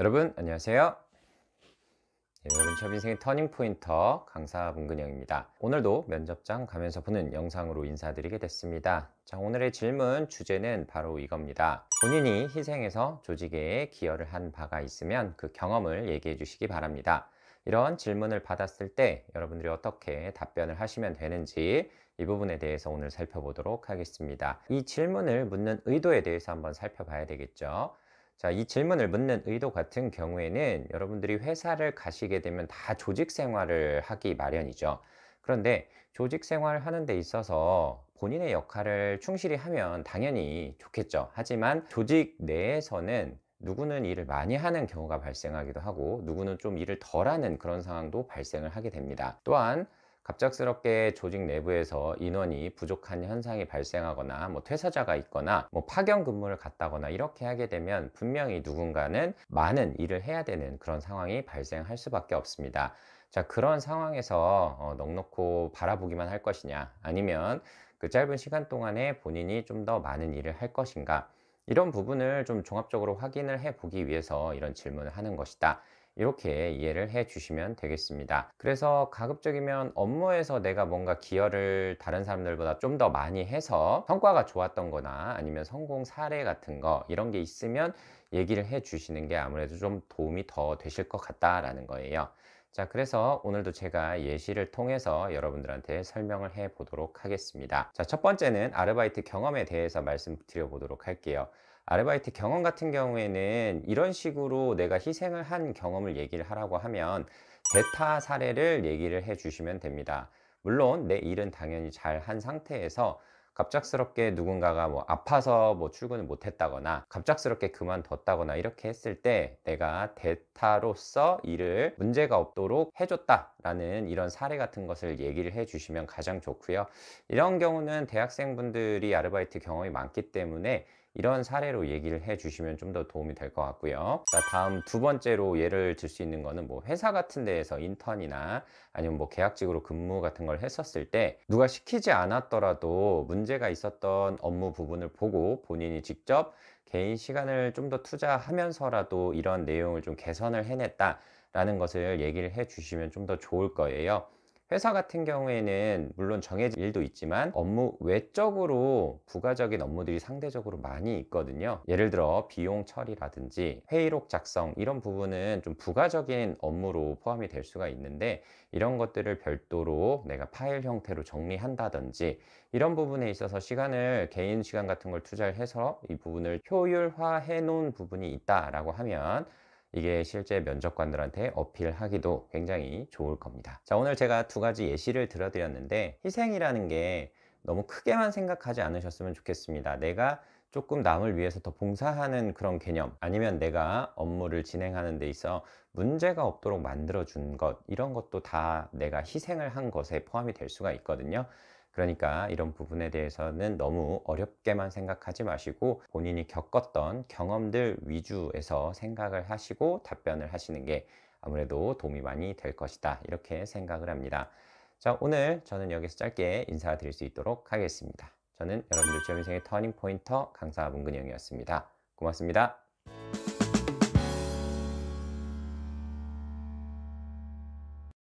여러분 안녕하세요 네, 여러분 취업인생의 터닝포인터 강사 문근영입니다 오늘도 면접장 가면서 보는 영상으로 인사드리게 됐습니다 자 오늘의 질문 주제는 바로 이겁니다 본인이 희생해서 조직에 기여를 한 바가 있으면 그 경험을 얘기해 주시기 바랍니다 이런 질문을 받았을 때 여러분들이 어떻게 답변을 하시면 되는지 이 부분에 대해서 오늘 살펴보도록 하겠습니다 이 질문을 묻는 의도에 대해서 한번 살펴봐야 되겠죠 자, 이 질문을 묻는 의도 같은 경우에는 여러분들이 회사를 가시게 되면 다 조직 생활을 하기 마련이죠. 그런데 조직 생활을 하는 데 있어서 본인의 역할을 충실히 하면 당연히 좋겠죠. 하지만 조직 내에서는 누구는 일을 많이 하는 경우가 발생하기도 하고 누구는 좀 일을 덜 하는 그런 상황도 발생을 하게 됩니다. 또한 갑작스럽게 조직 내부에서 인원이 부족한 현상이 발생하거나 뭐 퇴사자가 있거나 뭐 파견 근무를 갔다거나 이렇게 하게 되면 분명히 누군가는 많은 일을 해야 되는 그런 상황이 발생할 수밖에 없습니다. 자 그런 상황에서 어, 넉넉히 바라보기만 할 것이냐 아니면 그 짧은 시간 동안에 본인이 좀 더 많은 일을 할 것인가 이런 부분을 좀 종합적으로 확인을 해 보기 위해서 이런 질문을 하는 것이다. 이렇게 이해를 해 주시면 되겠습니다 그래서 가급적이면 업무에서 내가 뭔가 기여를 다른 사람들보다 좀 더 많이 해서 성과가 좋았던 거나 아니면 성공 사례 같은 거 이런 게 있으면 얘기를 해 주시는 게 아무래도 좀 도움이 더 되실 것 같다라는 거예요 자 그래서 오늘도 제가 예시를 통해서 여러분들한테 설명을 해 보도록 하겠습니다 자첫 번째는 아르바이트 경험에 대해서 말씀드려 보도록 할게요 아르바이트 경험 같은 경우에는 이런 식으로 내가 희생을 한 경험을 얘기를 하라고 하면 베타 사례를 얘기를 해 주시면 됩니다. 물론 내 일은 당연히 잘 한 상태에서 갑작스럽게 누군가가 뭐 아파서 뭐 출근을 못했다거나 갑작스럽게 그만뒀다거나 이렇게 했을 때 내가 대타로서 일을 문제가 없도록 해줬다라는 이런 사례 같은 것을 얘기를 해주시면 가장 좋고요. 이런 경우는 대학생분들이 아르바이트 경험이 많기 때문에 이런 사례로 얘기를 해주시면 좀 더 도움이 될 것 같고요 자, 다음 두 번째로 예를 들 수 있는 거는 뭐 회사 같은 데에서 인턴이나 아니면 뭐 계약직으로 근무 같은 걸 했었을 때 누가 시키지 않았더라도 문제가 있었던 업무 부분을 보고 본인이 직접 개인 시간을 좀 더 투자하면서라도 이런 내용을 좀 개선을 해냈다 라는 것을 얘기를 해 주시면 좀 더 좋을 거예요 회사 같은 경우에는 물론 정해진 일도 있지만 업무 외적으로 부가적인 업무들이 상대적으로 많이 있거든요 예를 들어 비용 처리라든지 회의록 작성 이런 부분은 좀 부가적인 업무로 포함이 될 수가 있는데 이런 것들을 별도로 내가 파일 형태로 정리한다든지 이런 부분에 있어서 시간을 개인 시간 같은 걸 투자를 해서 이 부분을 효율화해 놓은 부분이 있다라고 하면 이게 실제 면접관들한테 어필하기도 굉장히 좋을 겁니다. 자, 오늘 제가 두 가지 예시를 들어드렸는데 희생이라는 게 너무 크게만 생각하지 않으셨으면 좋겠습니다. 내가 조금 남을 위해서 더 봉사하는 그런 개념 아니면 내가 업무를 진행하는 데 있어 문제가 없도록 만들어 준 것 이런 것도 다 내가 희생을 한 것에 포함이 될 수가 있거든요. 그러니까 이런 부분에 대해서는 너무 어렵게만 생각하지 마시고 본인이 겪었던 경험들 위주에서 생각을 하시고 답변을 하시는 게 아무래도 도움이 많이 될 것이다 이렇게 생각을 합니다 자 오늘 저는 여기서 짧게 인사드릴 수 있도록 하겠습니다 저는 여러분들 취업 인생의 터닝 포인터 강사 문근영이었습니다 고맙습니다